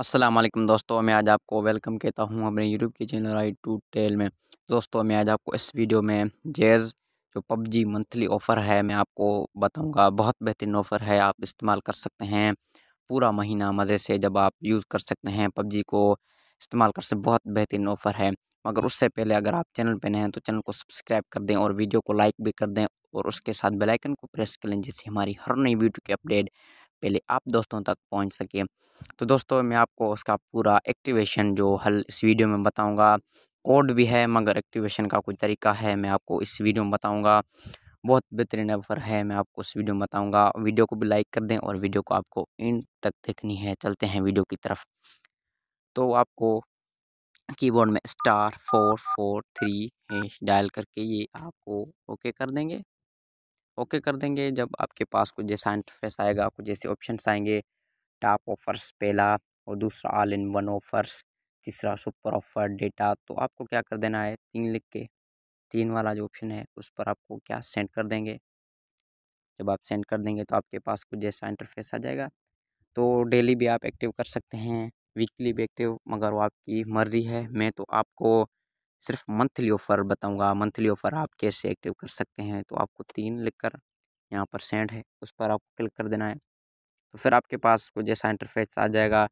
असलम दोस्तों मैं आज आपको वेलकम कहता हूँ अपने यूट्यूब के चैनल आई टू टेल में दोस्तों मैं आज आपको इस वीडियो में जेज़ जो पबजी मंथली ऑफ़र है मैं आपको बताऊँगा बहुत बेहतरीन ऑफ़र है आप इस्तेमाल कर सकते हैं पूरा महीना मज़े से जब आप यूज़ कर सकते हैं पबजी को इस्तेमाल कर सकते बहुत बेहतरीन ऑफ़र है मगर उससे पहले अगर आप चैनल पर नए हैं तो चैनल को सब्सक्राइब कर दें और वीडियो को लाइक भी कर दें और उसके साथ बेलाइकन को प्रेस कर लें जिससे हमारी हर नई वीडियो की अपडेट पहले आप दोस्तों तक पहुंच सके तो दोस्तों मैं आपको उसका पूरा एक्टिवेशन जो हल इस वीडियो में बताऊंगा कोड भी है मगर एक्टिवेशन का कोई तरीका है मैं आपको इस वीडियो में बताऊंगा बहुत बेहतरीन ऑफर है मैं आपको उस वीडियो में बताऊँगा वीडियो को भी लाइक कर दें और वीडियो को आपको इन तक देखनी है चलते हैं वीडियो की तरफ तो आपको कीबोर्ड में star four four three dial करके ये आपको ओके कर देंगे ओके कर देंगे जब आपके पास कुछ जैसा इंटरफेस आएगा आपको जैसे ऑप्शन आएंगे टॉप ऑफर्स पहला और दूसरा ऑल इन वन ऑफर्स तीसरा सुपर ऑफर डेटा तो आपको क्या कर देना है तीन लिख के तीन वाला जो ऑप्शन है उस पर आपको क्या सेंड कर देंगे जब आप सेंड कर देंगे तो आपके पास कुछ जैसा इंटरफेस आ जाएगा तो डेली भी आप एक्टिव कर सकते हैं वीकली भी एक्टिव मगर वो आपकी मर्ज़ी है मैं तो आपको सिर्फ मंथली ऑफ़र बताऊंगा मंथली ऑफ़र आप कैसे एक्टिव कर सकते हैं तो आपको तीन लिख कर यहाँ पर सेंड है उस पर आपको क्लिक कर देना है तो फिर आपके पास कुछ जैसा इंटरफेस आ जाएगा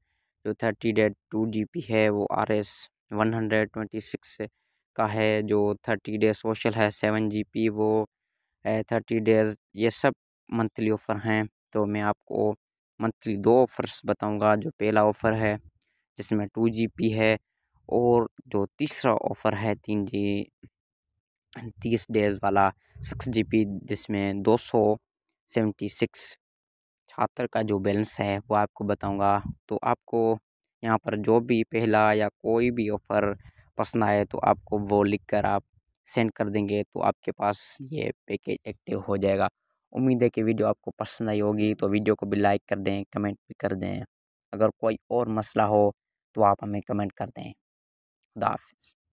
जो थर्टी डेट टू जी है वो R S one hundred twenty six का है जो थर्टी डे सोशल है सेवन जी वो थर्टी डेज ये सब मंथली ऑफ़र हैं तो मैं आपको मंथली दो ऑफ़र्स बताऊँगा जो पहला ऑफ़र है जिसमें टू जी है और जो तीसरा ऑफ़र है तीन जी तीस डेज वाला सिक्स जी पी जिसमें दो सौ सेवेंटी सिक्स छात्र का जो बैलेंस है वो आपको बताऊंगा तो आपको यहाँ पर जो भी पहला या कोई भी ऑफ़र पसंद आए तो आपको वो लिख कर आप सेंड कर देंगे तो आपके पास ये पैकेज एक्टिव हो जाएगा उम्मीद है कि वीडियो आपको पसंद आई होगी तो वीडियो को भी लाइक कर दें कमेंट भी कर दें अगर कोई और मसला हो तो आप हमें कमेंट कर दें DAFs.